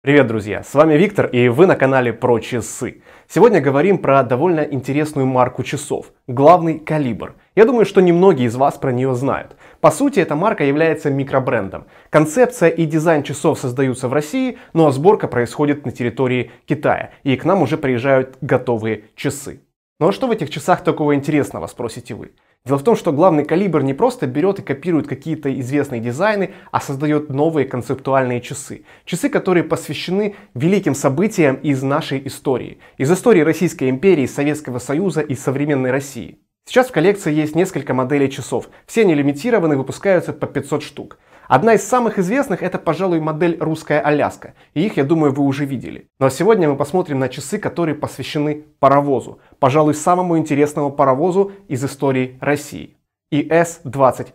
Привет, друзья! С вами Виктор, и вы на канале про часы. Сегодня говорим про довольно интересную марку часов – главный калибр. Я думаю, что немногие из вас про нее знают. По сути, эта марка является микробрендом. Концепция и дизайн часов создаются в России, но ну а сборка происходит на территории Китая, и к нам уже приезжают готовые часы. Ну а что в этих часах такого интересного, спросите вы? Дело в том, что главный калибр не просто берет и копирует какие-то известные дизайны, а создает новые концептуальные часы. Часы, которые посвящены великим событиям из нашей истории. Из истории Российской империи, Советского Союза и современной России. Сейчас в коллекции есть несколько моделей часов. Все они лимитированы, выпускаются по 500 штук. Одна из самых известных это, пожалуй, модель «Русская Аляска». И их, я думаю, вы уже видели. Но сегодня мы посмотрим на часы, которые посвящены паровозу. Пожалуй, самому интересному паровозу из истории России. ИС-2016.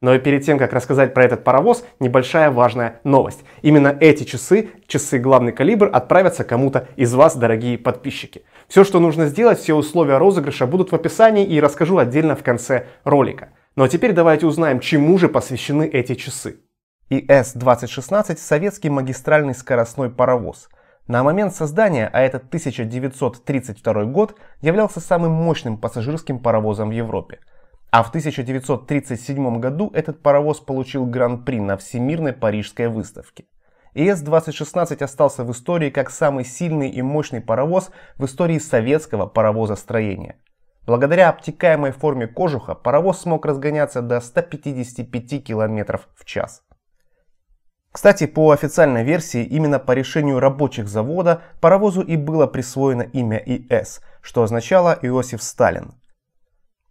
Но и перед тем, как рассказать про этот паровоз, небольшая важная новость. Именно эти часы, часы главный калибр, отправятся кому-то из вас, дорогие подписчики. Все, что нужно сделать, все условия розыгрыша будут в описании и расскажу отдельно в конце ролика. Ну а теперь давайте узнаем, чему же посвящены эти часы. ИС-2016 – советский магистральный скоростной паровоз. На момент создания, а это 1932 год, являлся самым мощным пассажирским паровозом в Европе. А в 1937 году этот паровоз получил гран-при на Всемирной Парижской выставке. ИС-2016 остался в истории как самый сильный и мощный паровоз в истории советского паровозостроения – Благодаря обтекаемой форме кожуха паровоз смог разгоняться до 155 км в час. Кстати, по официальной версии, именно по решению рабочих завода паровозу и было присвоено имя ИС, что означало Иосиф Сталин.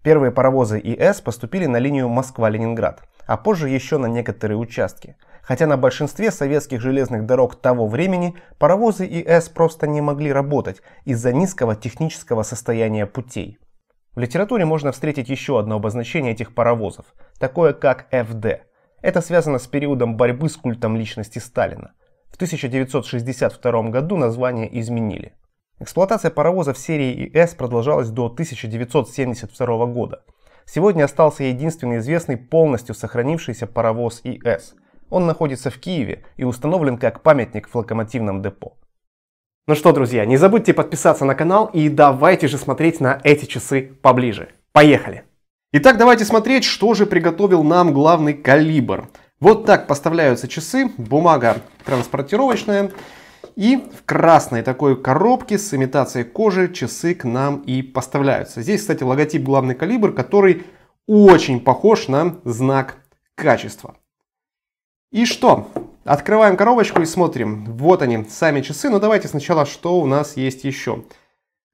Первые паровозы ИС поступили на линию Москва-Ленинград, а позже еще на некоторые участки. Хотя на большинстве советских железных дорог того времени паровозы ИС просто не могли работать из-за низкого технического состояния путей. В литературе можно встретить еще одно обозначение этих паровозов, такое как ФД. Это связано с периодом борьбы с культом личности Сталина. В 1962 году название изменили. Эксплуатация паровозов серии ИС продолжалась до 1972 года. Сегодня остался единственный известный полностью сохранившийся паровоз ИС. Он находится в Киеве и установлен как памятник в локомотивном депо. Ну что, друзья, не забудьте подписаться на канал и давайте же смотреть на эти часы поближе. Поехали! Итак, давайте смотреть, что же приготовил нам главный калибр. Вот так поставляются часы, бумага транспортировочная. И в красной такой коробке с имитацией кожи часы к нам и поставляются. Здесь, кстати, логотип главный калибр, который очень похож на знак качества. И что? Открываем коробочку и смотрим. Вот они, сами часы. Но ну, давайте сначала, что у нас есть еще.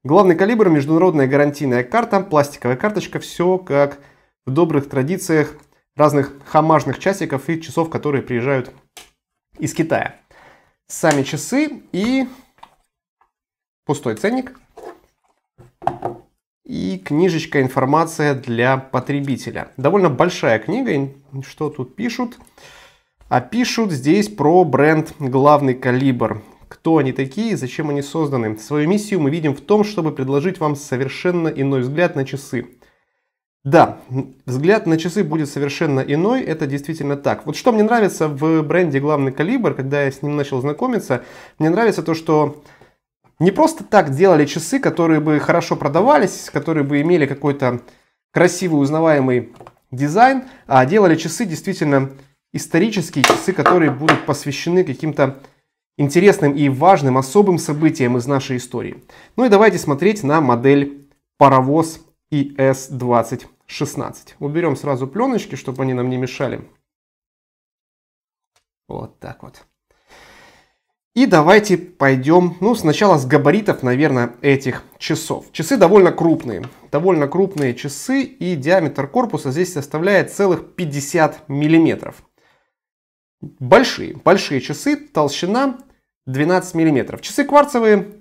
Главный калибр, международная гарантийная карта, пластиковая карточка. Все как в добрых традициях разных хамажных часиков и часов, которые приезжают из Китая. Сами часы и пустой ценник. И книжечка «Информация для потребителя». Довольно большая книга, что тут пишут. А пишут здесь про бренд «Главный калибр». Кто они такие и зачем они созданы? Свою миссию мы видим в том, чтобы предложить вам совершенно иной взгляд на часы. Да, взгляд на часы будет совершенно иной, это действительно так. Вот что мне нравится в бренде «Главный калибр», когда я с ним начал знакомиться, мне нравится то, что не просто так делали часы, которые бы хорошо продавались, которые бы имели какой-то красивый узнаваемый дизайн, а делали часы действительно исторические часы, которые будут посвящены каким-то интересным и важным особым событиям из нашей истории. Ну и давайте смотреть на модель паровоз ИС-2016. Уберем сразу пленочки, чтобы они нам не мешали. Вот так вот. И давайте пойдем, ну, сначала с габаритов, наверное, этих часов. Часы довольно крупные. Довольно крупные часы, и диаметр корпуса здесь составляет целых 50 миллиметров большие. Большие часы, толщина 12 мм. Часы кварцевые,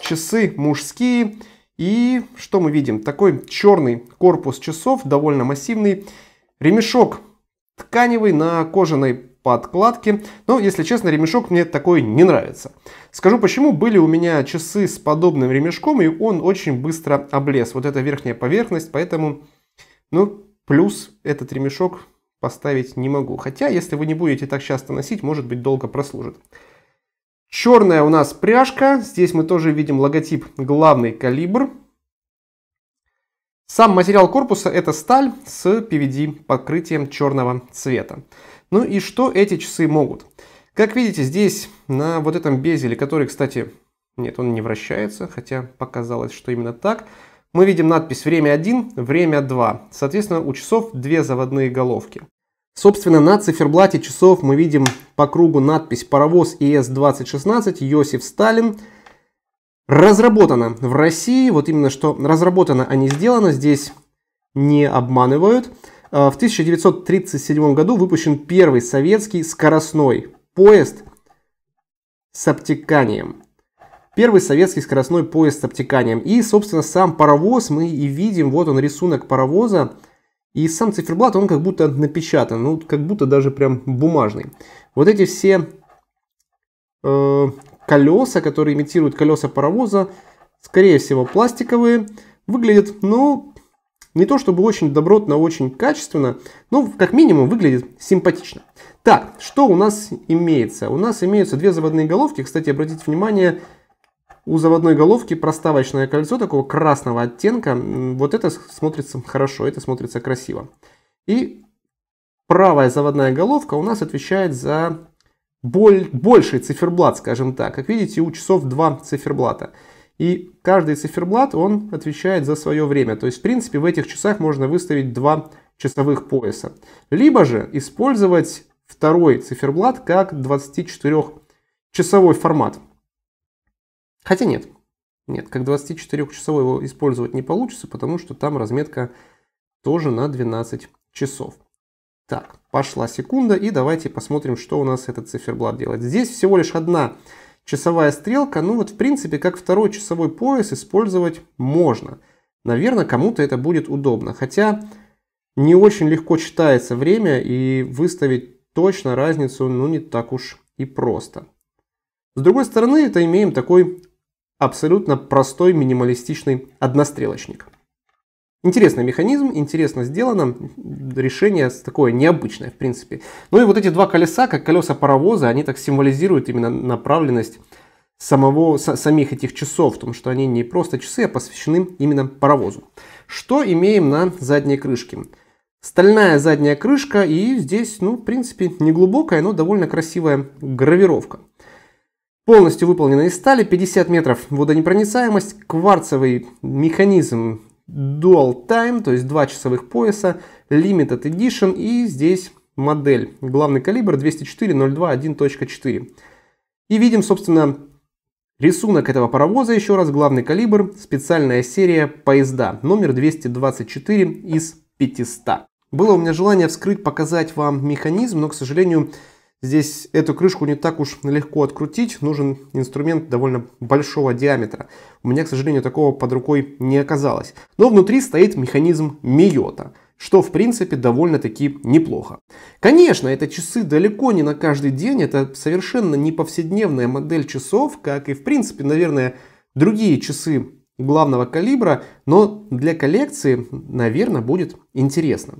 часы мужские. И что мы видим? Такой черный корпус часов, довольно массивный. Ремешок тканевый на кожаной подкладке. Но, если честно, ремешок мне такой не нравится. Скажу почему. Были у меня часы с подобным ремешком, и он очень быстро облез. Вот эта верхняя поверхность, поэтому, ну, плюс этот ремешок поставить не могу. Хотя, если вы не будете так часто носить, может быть, долго прослужит. Черная у нас пряжка. Здесь мы тоже видим логотип главный калибр. Сам материал корпуса это сталь с PVD покрытием черного цвета. Ну и что эти часы могут? Как видите, здесь на вот этом безеле, который, кстати, нет, он не вращается, хотя показалось, что именно так. Мы видим надпись «Время 1», «Время 2». Соответственно, у часов две заводные головки. Собственно, на циферблате часов мы видим по кругу надпись «Паровоз ИС-2016 Йосиф Сталин». Разработано в России, вот именно что разработано, а не сделано, здесь не обманывают. Э, в 1937 году выпущен первый советский скоростной поезд с обтеканием. Первый советский скоростной поезд с обтеканием. И, собственно, сам паровоз мы и видим. Вот он рисунок паровоза. И сам циферблат, он как будто напечатан, ну, как будто даже прям бумажный. Вот эти все э, колеса, которые имитируют колеса паровоза, скорее всего, пластиковые, выглядят, ну, не то чтобы очень добротно, очень качественно, но как минимум выглядит симпатично. Так, что у нас имеется? У нас имеются две заводные головки. Кстати, обратите внимание, у заводной головки проставочное кольцо такого красного оттенка. Вот это смотрится хорошо, это смотрится красиво. И правая заводная головка у нас отвечает за боль, больший циферблат, скажем так. Как видите, у часов два циферблата. И каждый циферблат, он отвечает за свое время. То есть, в принципе, в этих часах можно выставить два часовых пояса. Либо же использовать второй циферблат как 24-часовой формат. Хотя нет, нет, как 24-часовой его использовать не получится, потому что там разметка тоже на 12 часов. Так, пошла секунда, и давайте посмотрим, что у нас этот циферблат делает. Здесь всего лишь одна часовая стрелка, ну вот в принципе, как второй часовой пояс использовать можно. Наверное, кому-то это будет удобно, хотя не очень легко читается время, и выставить точно разницу, ну не так уж и просто. С другой стороны, это имеем такой абсолютно простой минималистичный однострелочник. Интересный механизм, интересно сделано, решение такое необычное в принципе. Ну и вот эти два колеса, как колеса паровоза, они так символизируют именно направленность самого, с, самих этих часов, потому что они не просто часы, а посвящены именно паровозу. Что имеем на задней крышке? Стальная задняя крышка и здесь, ну, в принципе, не глубокая, но довольно красивая гравировка полностью выполнена из стали, 50 метров водонепроницаемость, кварцевый механизм Dual Time, то есть два часовых пояса, Limited Edition и здесь модель. Главный калибр 204.02.1.4. И видим, собственно, рисунок этого паровоза, еще раз, главный калибр, специальная серия поезда, номер 224 из 500. Было у меня желание вскрыть, показать вам механизм, но, к сожалению, Здесь эту крышку не так уж легко открутить, нужен инструмент довольно большого диаметра. У меня, к сожалению, такого под рукой не оказалось. Но внутри стоит механизм Миота, что в принципе довольно-таки неплохо. Конечно, это часы далеко не на каждый день, это совершенно не повседневная модель часов, как и в принципе, наверное, другие часы главного калибра, но для коллекции, наверное, будет интересно.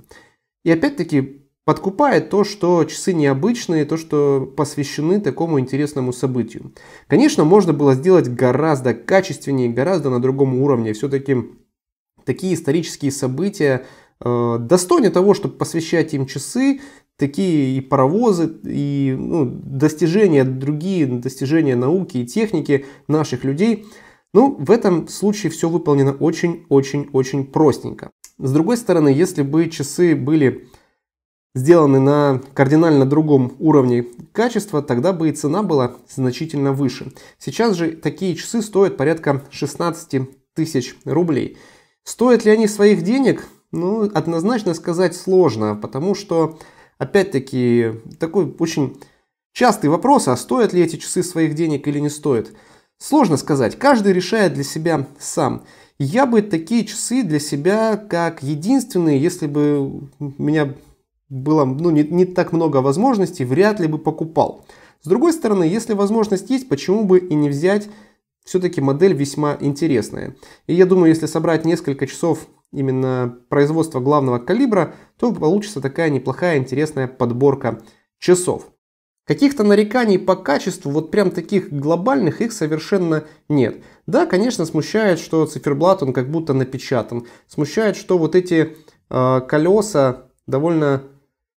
И опять-таки подкупает то, что часы необычные, то, что посвящены такому интересному событию. Конечно, можно было сделать гораздо качественнее, гораздо на другом уровне. Все-таки такие исторические события э, достойны того, чтобы посвящать им часы, такие и паровозы, и ну, достижения, другие достижения науки и техники наших людей. Ну, в этом случае все выполнено очень-очень-очень простенько. С другой стороны, если бы часы были сделаны на кардинально другом уровне качества, тогда бы и цена была значительно выше. Сейчас же такие часы стоят порядка 16 тысяч рублей. Стоят ли они своих денег? Ну, однозначно сказать сложно, потому что, опять-таки, такой очень частый вопрос, а стоят ли эти часы своих денег или не стоят? Сложно сказать, каждый решает для себя сам. Я бы такие часы для себя как единственные, если бы меня было ну, не, не так много возможностей, вряд ли бы покупал. С другой стороны, если возможность есть, почему бы и не взять, все-таки модель весьма интересная. И я думаю, если собрать несколько часов именно производства главного калибра, то получится такая неплохая интересная подборка часов. Каких-то нареканий по качеству, вот прям таких глобальных, их совершенно нет. Да, конечно, смущает, что циферблат он как будто напечатан. Смущает, что вот эти э, а, колеса довольно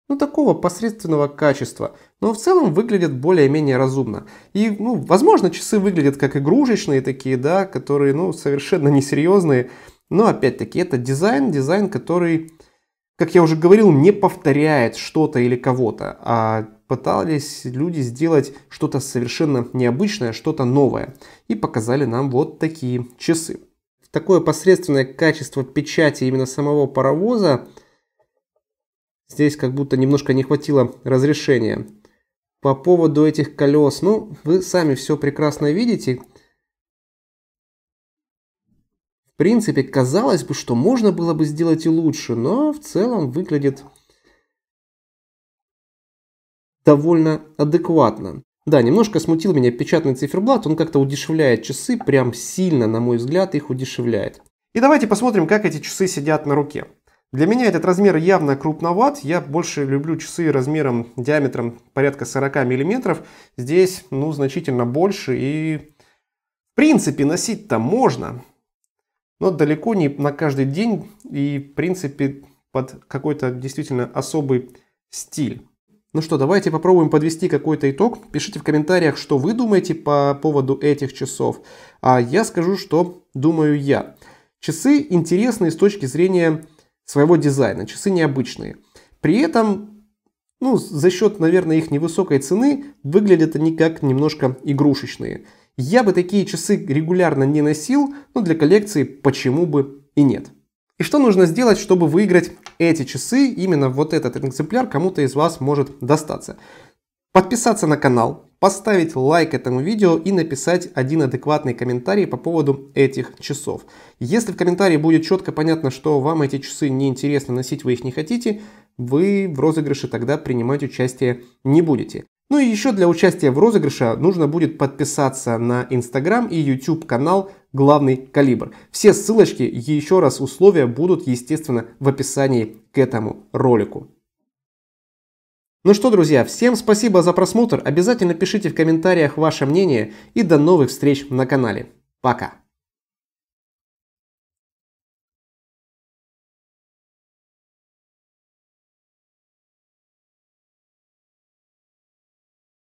ну, такого посредственного качества, но в целом выглядят более-менее разумно. И, ну, возможно, часы выглядят как игрушечные такие, да, которые, ну, совершенно несерьезные, но, опять-таки, это дизайн, дизайн, который, как я уже говорил, не повторяет что-то или кого-то, а пытались люди сделать что-то совершенно необычное, что-то новое, и показали нам вот такие часы. Такое посредственное качество печати именно самого паровоза – Здесь как будто немножко не хватило разрешения. По поводу этих колес, ну, вы сами все прекрасно видите. В принципе, казалось бы, что можно было бы сделать и лучше, но в целом выглядит довольно адекватно. Да, немножко смутил меня печатный циферблат, он как-то удешевляет часы, прям сильно, на мой взгляд, их удешевляет. И давайте посмотрим, как эти часы сидят на руке. Для меня этот размер явно крупноват, я больше люблю часы размером, диаметром порядка 40 мм, здесь ну значительно больше и в принципе носить-то можно, но далеко не на каждый день и в принципе под какой-то действительно особый стиль. Ну что, давайте попробуем подвести какой-то итог. Пишите в комментариях, что вы думаете по поводу этих часов. А я скажу, что думаю я. Часы интересны с точки зрения своего дизайна. Часы необычные. При этом, ну, за счет, наверное, их невысокой цены, выглядят они как немножко игрушечные. Я бы такие часы регулярно не носил, но для коллекции почему бы и нет. И что нужно сделать, чтобы выиграть эти часы? Именно вот этот экземпляр кому-то из вас может достаться. Подписаться на канал, поставить лайк этому видео и написать один адекватный комментарий по поводу этих часов. Если в комментарии будет четко понятно, что вам эти часы не интересно носить, вы их не хотите, вы в розыгрыше тогда принимать участие не будете. Ну и еще для участия в розыгрыше нужно будет подписаться на Instagram и YouTube канал «Главный калибр». Все ссылочки и еще раз условия будут, естественно, в описании к этому ролику. Ну что, друзья, всем спасибо за просмотр. Обязательно пишите в комментариях ваше мнение и до новых встреч на канале. Пока.